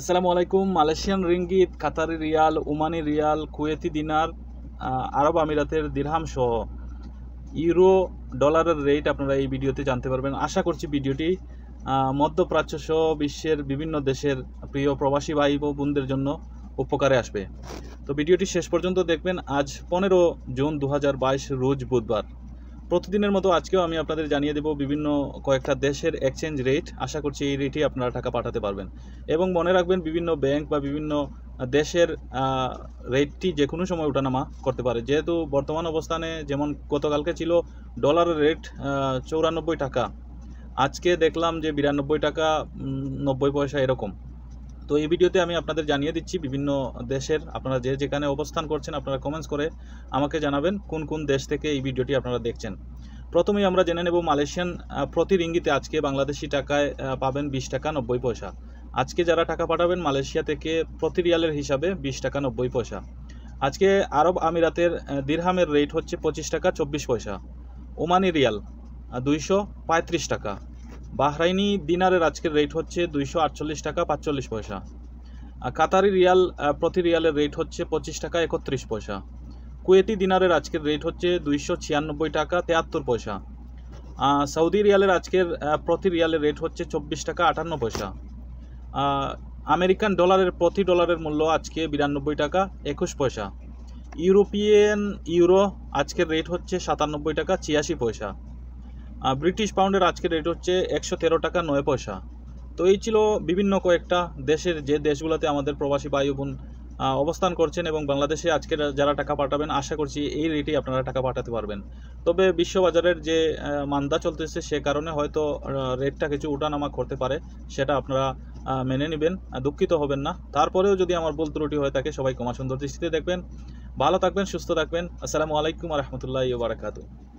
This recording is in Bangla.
আসসালামু আলাইকুম মালয়েশিয়ান রিঙ্গিত কাতারি রিয়াল ওমানি রিয়াল কুয়েতি দিনার আরব আমিরাতের দিরহাম সহ ইউরো ডলারের রেট আপনারা এই ভিডিওতে জানতে পারবেন আশা করছি ভিডিওটি মধ্যপ্রাচ্য সহ বিশ্বের বিভিন্ন দেশের প্রিয় প্রবাসী ভাই বোনদের জন্য উপকারে আসবে তো ভিডিওটি শেষ পর্যন্ত দেখবেন আজ পনেরো জুন দু রোজ বুধবার প্রতিদিনের মতো আজকেও আমি আপনাদের জানিয়ে দেবো বিভিন্ন কয়েকটা দেশের এক্সচেঞ্জ রেট আশা করছি এই রেটেই আপনারা টাকা পাঠাতে পারবেন এবং মনে রাখবেন বিভিন্ন ব্যাংক বা বিভিন্ন দেশের রেটটি যে কোনো সময় ওঠানামা করতে পারে যেহেতু বর্তমান অবস্থানে যেমন গতকালকে ছিল ডলারের রেট চৌরানব্বই টাকা আজকে দেখলাম যে বিরানব্বই টাকা নব্বই পয়সা এরকম তো এই ভিডিওতে আমি আপনাদের জানিয়ে দিচ্ছি বিভিন্ন দেশের আপনারা যে যেখানে অবস্থান করছেন আপনারা কমেন্টস করে আমাকে জানাবেন কোন কোন দেশ থেকে এই ভিডিওটি আপনারা দেখছেন প্রথমেই আমরা জেনে নেব মালয়েশিয়ান প্রতি রিঙ্গিতে আজকে বাংলাদেশি টাকায় পাবেন বিশ টাকা নব্বই পয়সা আজকে যারা টাকা পাঠাবেন মালয়েশিয়া থেকে প্রতি রিয়ালের হিসাবে বিশ টাকা নব্বই পয়সা আজকে আরব আমিরাতের দিরহামের রেট হচ্ছে পঁচিশ টাকা চব্বিশ পয়সা ওমানি রিয়াল দুইশো টাকা বাহরাইনি দিনারের আজকের রেট হচ্ছে দুইশো আটচল্লিশ টাকা পাঁচচল্লিশ পয়সা কাতারি রিয়াল প্রতি রিয়ালের রেট হচ্ছে পঁচিশ টাকা একত্রিশ পয়সা কুয়েতি দিনারের আজকের রেট হচ্ছে দুইশো ছিয়ানব্বই টাকা তেয়াত্তর পয়সা সৌদি রিয়ালের আজকের প্রতি রিয়ালের রেট হচ্ছে চব্বিশ টাকা আটান্ন পয়সা আমেরিকান ডলারের প্রতি ডলারের মূল্য আজকে বিরানব্বই টাকা একুশ পয়সা ইউরোপিয়ান ইউরো আজকের রেট হচ্ছে সাতানব্বই টাকা ছিয়াশি পয়সা ব্রিটিশ পাউন্ডের আজকের রেট হচ্ছে একশো তেরো টাকা নয় পয়সা তো এই ছিল বিভিন্ন কয়েকটা দেশের যে দেশগুলোতে আমাদের প্রবাসী বায়ু বোন অবস্থান করছেন এবং বাংলাদেশে আজকের যারা টাকা পাঠাবেন আশা করছি এই রেটেই আপনারা টাকা পাঠাতে পারবেন তবে বিশ্ববাজারের যে মান্দা চলতেছে সে কারণে হয়তো রেটটা কিছু উঠানামা করতে পারে সেটা আপনারা মেনে নেবেন দুঃখিত হবেন না তারপরেও যদি আমার বল ত্রুটি হয়ে থাকে সবাই কমা সুন্দর দৃষ্টিতে দেখবেন ভালো থাকবেন সুস্থ থাকবেন আসসালামু আলাইকুম রহমতুল্লাহ বারাকাতু